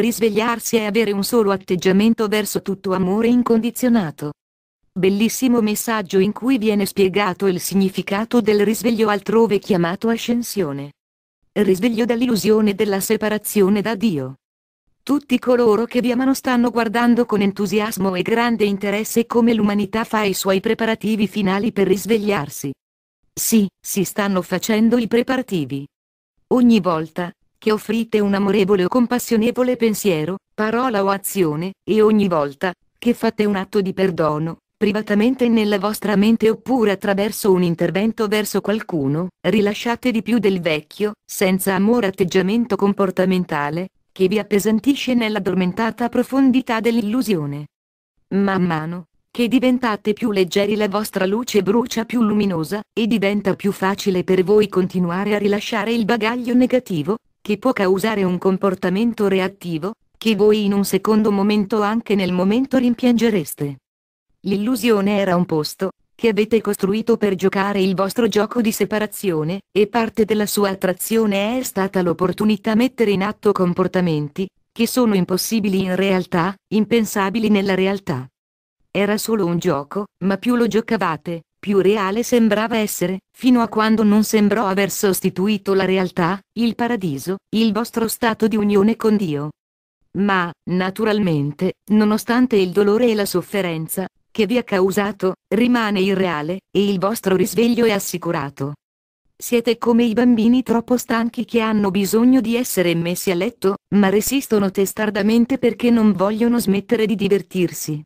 risvegliarsi e avere un solo atteggiamento verso tutto amore incondizionato. Bellissimo messaggio in cui viene spiegato il significato del risveglio altrove chiamato ascensione. Risveglio dall'illusione della separazione da Dio. Tutti coloro che vi amano stanno guardando con entusiasmo e grande interesse come l'umanità fa i suoi preparativi finali per risvegliarsi. Sì, si stanno facendo i preparativi. Ogni volta, che offrite un amorevole o compassionevole pensiero, parola o azione, e ogni volta, che fate un atto di perdono, privatamente nella vostra mente oppure attraverso un intervento verso qualcuno, rilasciate di più del vecchio, senza amore atteggiamento comportamentale, che vi appesantisce nell'addormentata profondità dell'illusione. Man mano, che diventate più leggeri la vostra luce brucia più luminosa, e diventa più facile per voi continuare a rilasciare il bagaglio negativo, che può causare un comportamento reattivo, che voi in un secondo momento o anche nel momento rimpiangereste. L'illusione era un posto, che avete costruito per giocare il vostro gioco di separazione, e parte della sua attrazione è stata l'opportunità mettere in atto comportamenti, che sono impossibili in realtà, impensabili nella realtà. Era solo un gioco, ma più lo giocavate, più reale sembrava essere, fino a quando non sembrò aver sostituito la realtà, il paradiso, il vostro stato di unione con Dio. Ma, naturalmente, nonostante il dolore e la sofferenza, che vi ha causato, rimane irreale, e il vostro risveglio è assicurato. Siete come i bambini troppo stanchi che hanno bisogno di essere messi a letto, ma resistono testardamente perché non vogliono smettere di divertirsi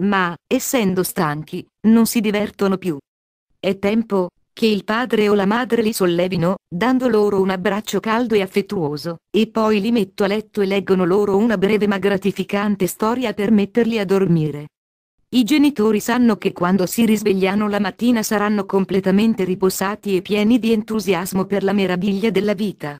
ma, essendo stanchi, non si divertono più. È tempo, che il padre o la madre li sollevino, dando loro un abbraccio caldo e affettuoso, e poi li metto a letto e leggono loro una breve ma gratificante storia per metterli a dormire. I genitori sanno che quando si risvegliano la mattina saranno completamente riposati e pieni di entusiasmo per la meraviglia della vita.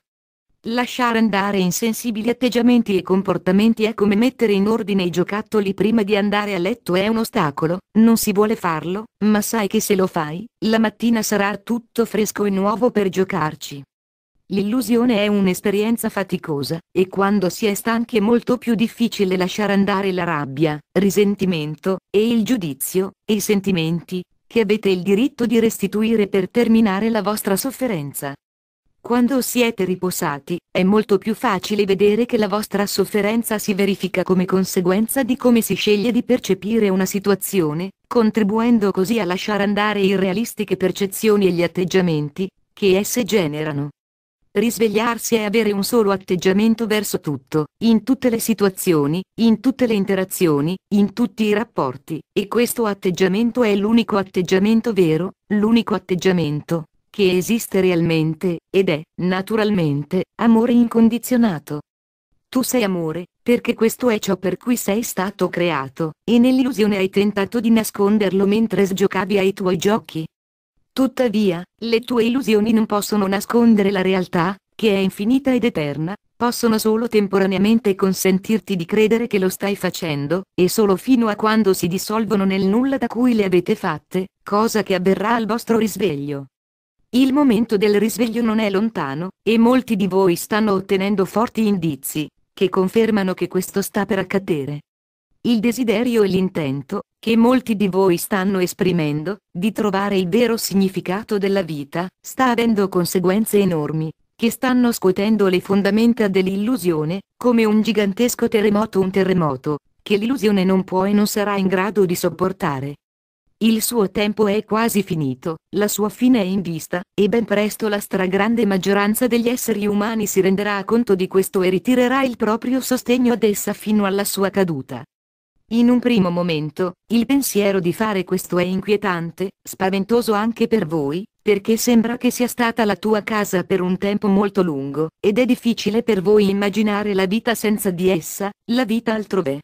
Lasciare andare insensibili atteggiamenti e comportamenti è come mettere in ordine i giocattoli prima di andare a letto è un ostacolo, non si vuole farlo, ma sai che se lo fai, la mattina sarà tutto fresco e nuovo per giocarci. L'illusione è un'esperienza faticosa, e quando si è stanchi è molto più difficile lasciare andare la rabbia, risentimento, e il giudizio, e i sentimenti, che avete il diritto di restituire per terminare la vostra sofferenza. Quando siete riposati, è molto più facile vedere che la vostra sofferenza si verifica come conseguenza di come si sceglie di percepire una situazione, contribuendo così a lasciare andare irrealistiche percezioni e gli atteggiamenti, che esse generano. Risvegliarsi è avere un solo atteggiamento verso tutto, in tutte le situazioni, in tutte le interazioni, in tutti i rapporti, e questo atteggiamento è l'unico atteggiamento vero, l'unico atteggiamento che esiste realmente, ed è, naturalmente, amore incondizionato. Tu sei amore, perché questo è ciò per cui sei stato creato, e nell'illusione hai tentato di nasconderlo mentre sgiocavi ai tuoi giochi. Tuttavia, le tue illusioni non possono nascondere la realtà, che è infinita ed eterna, possono solo temporaneamente consentirti di credere che lo stai facendo, e solo fino a quando si dissolvono nel nulla da cui le avete fatte, cosa che avverrà al vostro risveglio. Il momento del risveglio non è lontano, e molti di voi stanno ottenendo forti indizi, che confermano che questo sta per accadere. Il desiderio e l'intento, che molti di voi stanno esprimendo, di trovare il vero significato della vita, sta avendo conseguenze enormi, che stanno scuotendo le fondamenta dell'illusione, come un gigantesco terremoto un terremoto, che l'illusione non può e non sarà in grado di sopportare. Il suo tempo è quasi finito, la sua fine è in vista, e ben presto la stragrande maggioranza degli esseri umani si renderà conto di questo e ritirerà il proprio sostegno ad essa fino alla sua caduta. In un primo momento, il pensiero di fare questo è inquietante, spaventoso anche per voi, perché sembra che sia stata la tua casa per un tempo molto lungo, ed è difficile per voi immaginare la vita senza di essa, la vita altrove.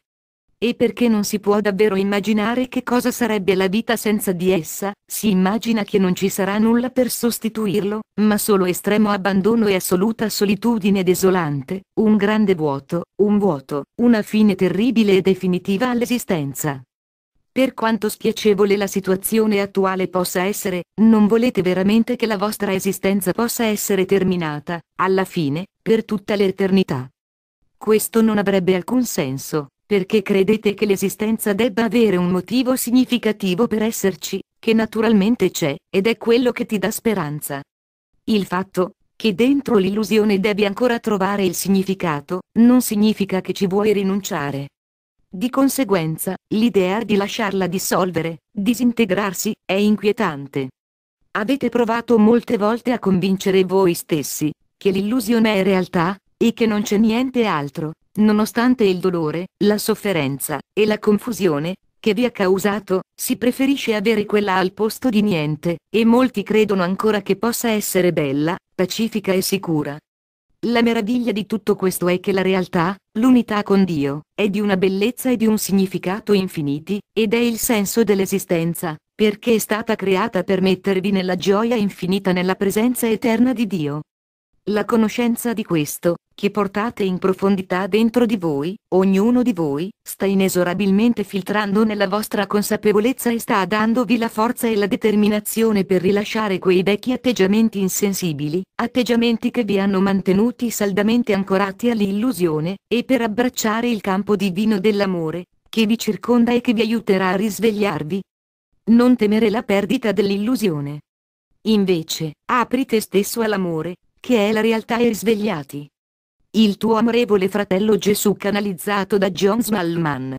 E perché non si può davvero immaginare che cosa sarebbe la vita senza di essa, si immagina che non ci sarà nulla per sostituirlo, ma solo estremo abbandono e assoluta solitudine desolante, un grande vuoto, un vuoto, una fine terribile e definitiva all'esistenza. Per quanto spiacevole la situazione attuale possa essere, non volete veramente che la vostra esistenza possa essere terminata, alla fine, per tutta l'eternità. Questo non avrebbe alcun senso. Perché credete che l'esistenza debba avere un motivo significativo per esserci, che naturalmente c'è, ed è quello che ti dà speranza. Il fatto, che dentro l'illusione devi ancora trovare il significato, non significa che ci vuoi rinunciare. Di conseguenza, l'idea di lasciarla dissolvere, disintegrarsi, è inquietante. Avete provato molte volte a convincere voi stessi, che l'illusione è realtà, e che non c'è niente altro, Nonostante il dolore, la sofferenza, e la confusione, che vi ha causato, si preferisce avere quella al posto di niente, e molti credono ancora che possa essere bella, pacifica e sicura. La meraviglia di tutto questo è che la realtà, l'unità con Dio, è di una bellezza e di un significato infiniti, ed è il senso dell'esistenza, perché è stata creata per mettervi nella gioia infinita nella presenza eterna di Dio. La conoscenza di questo, che portate in profondità dentro di voi, ognuno di voi, sta inesorabilmente filtrando nella vostra consapevolezza e sta dandovi la forza e la determinazione per rilasciare quei vecchi atteggiamenti insensibili, atteggiamenti che vi hanno mantenuti saldamente ancorati all'illusione, e per abbracciare il campo divino dell'amore, che vi circonda e che vi aiuterà a risvegliarvi. Non temere la perdita dell'illusione. Invece, apri te stesso all'amore, che è la realtà e risvegliati. Il tuo amorevole fratello Gesù canalizzato da John Smallman.